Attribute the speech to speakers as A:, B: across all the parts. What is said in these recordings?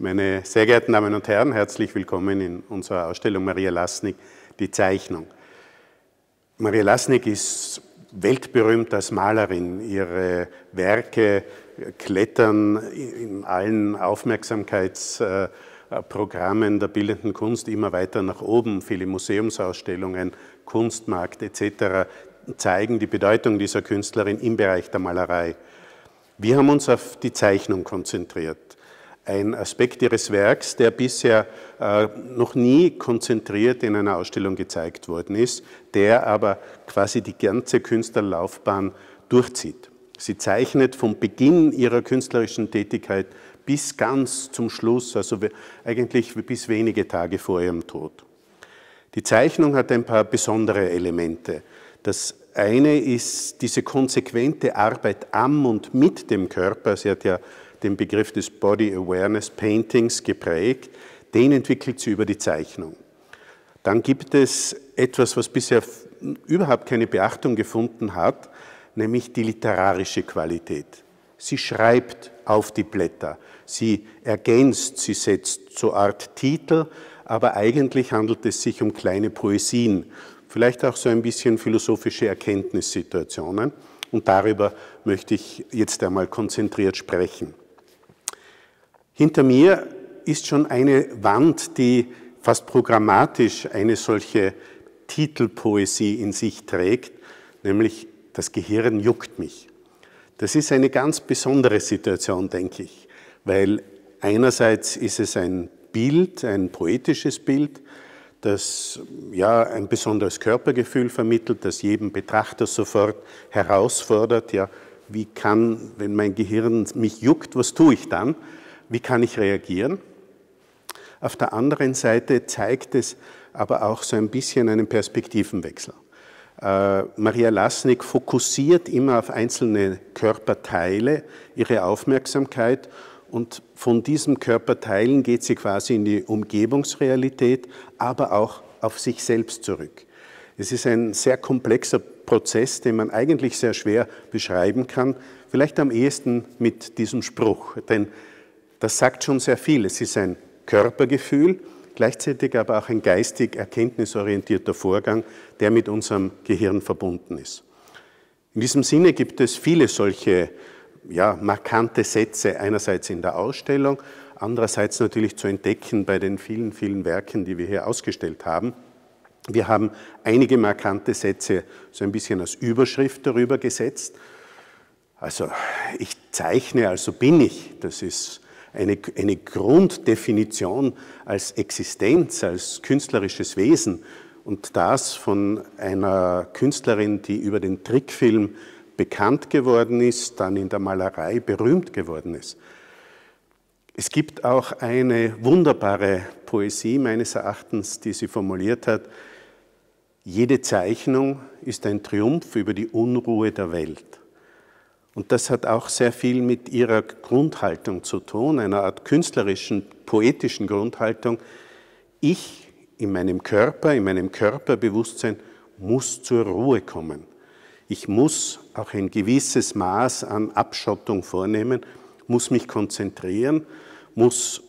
A: Meine sehr geehrten Damen und Herren, herzlich willkommen in unserer Ausstellung Maria Lasnik, die Zeichnung. Maria Lasnik ist weltberühmt als Malerin. Ihre Werke klettern in allen Aufmerksamkeitsprogrammen der bildenden Kunst immer weiter nach oben. Viele Museumsausstellungen, Kunstmarkt etc. zeigen die Bedeutung dieser Künstlerin im Bereich der Malerei. Wir haben uns auf die Zeichnung konzentriert ein Aspekt Ihres Werks, der bisher äh, noch nie konzentriert in einer Ausstellung gezeigt worden ist, der aber quasi die ganze Künstlerlaufbahn durchzieht. Sie zeichnet vom Beginn ihrer künstlerischen Tätigkeit bis ganz zum Schluss, also eigentlich bis wenige Tage vor ihrem Tod. Die Zeichnung hat ein paar besondere Elemente. Das eine ist diese konsequente Arbeit am und mit dem Körper. Sie hat ja den Begriff des Body Awareness Paintings geprägt. Den entwickelt sie über die Zeichnung. Dann gibt es etwas, was bisher überhaupt keine Beachtung gefunden hat, nämlich die literarische Qualität. Sie schreibt auf die Blätter, sie ergänzt, sie setzt so Art Titel, aber eigentlich handelt es sich um kleine Poesien, vielleicht auch so ein bisschen philosophische Erkenntnissituationen. Und darüber möchte ich jetzt einmal konzentriert sprechen. Hinter mir ist schon eine Wand, die fast programmatisch eine solche Titelpoesie in sich trägt, nämlich das Gehirn juckt mich. Das ist eine ganz besondere Situation, denke ich, weil einerseits ist es ein Bild, ein poetisches Bild, das ja ein besonderes Körpergefühl vermittelt, das jedem Betrachter sofort herausfordert, ja, wie kann, wenn mein Gehirn mich juckt, was tue ich dann? wie kann ich reagieren? Auf der anderen Seite zeigt es aber auch so ein bisschen einen Perspektivenwechsel. Äh, Maria Lasnik fokussiert immer auf einzelne Körperteile ihre Aufmerksamkeit und von diesen Körperteilen geht sie quasi in die Umgebungsrealität, aber auch auf sich selbst zurück. Es ist ein sehr komplexer Prozess, den man eigentlich sehr schwer beschreiben kann, vielleicht am ehesten mit diesem Spruch, denn das sagt schon sehr viel. Es ist ein Körpergefühl, gleichzeitig aber auch ein geistig erkenntnisorientierter Vorgang, der mit unserem Gehirn verbunden ist. In diesem Sinne gibt es viele solche ja, markante Sätze, einerseits in der Ausstellung, andererseits natürlich zu entdecken bei den vielen, vielen Werken, die wir hier ausgestellt haben. Wir haben einige markante Sätze so ein bisschen als Überschrift darüber gesetzt. Also ich zeichne, also bin ich. Das ist eine, eine Grunddefinition als Existenz, als künstlerisches Wesen und das von einer Künstlerin, die über den Trickfilm bekannt geworden ist, dann in der Malerei berühmt geworden ist. Es gibt auch eine wunderbare Poesie meines Erachtens, die sie formuliert hat. Jede Zeichnung ist ein Triumph über die Unruhe der Welt. Und das hat auch sehr viel mit ihrer Grundhaltung zu tun, einer Art künstlerischen, poetischen Grundhaltung. Ich in meinem Körper, in meinem Körperbewusstsein muss zur Ruhe kommen. Ich muss auch ein gewisses Maß an Abschottung vornehmen, muss mich konzentrieren, muss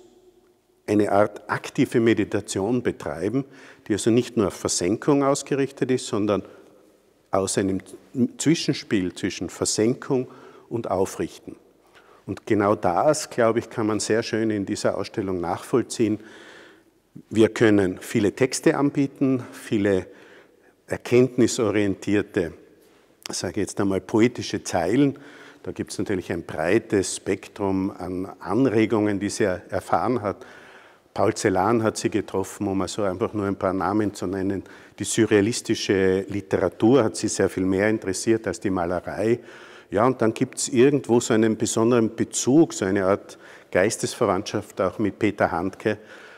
A: eine Art aktive Meditation betreiben, die also nicht nur auf Versenkung ausgerichtet ist, sondern aus einem Zwischenspiel zwischen Versenkung und Aufrichten. Und genau das, glaube ich, kann man sehr schön in dieser Ausstellung nachvollziehen. Wir können viele Texte anbieten, viele erkenntnisorientierte, sage ich jetzt einmal poetische Zeilen. Da gibt es natürlich ein breites Spektrum an Anregungen, die sie erfahren hat. Paul Celan hat sie getroffen, um also einfach nur ein paar Namen zu nennen. Die surrealistische Literatur hat sie sehr viel mehr interessiert als die Malerei. Ja, und dann gibt es irgendwo so einen besonderen Bezug, so eine Art Geistesverwandtschaft auch mit Peter Handke.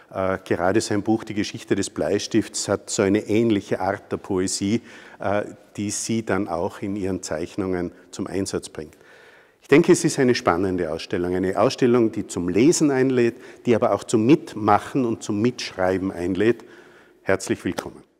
A: Äh, gerade sein Buch Die Geschichte des Bleistifts hat so eine ähnliche Art der Poesie, äh, die sie dann auch in ihren Zeichnungen zum Einsatz bringt. Ich denke, es ist eine spannende Ausstellung, eine Ausstellung, die zum Lesen einlädt, die aber auch zum Mitmachen und zum Mitschreiben einlädt. Herzlich willkommen.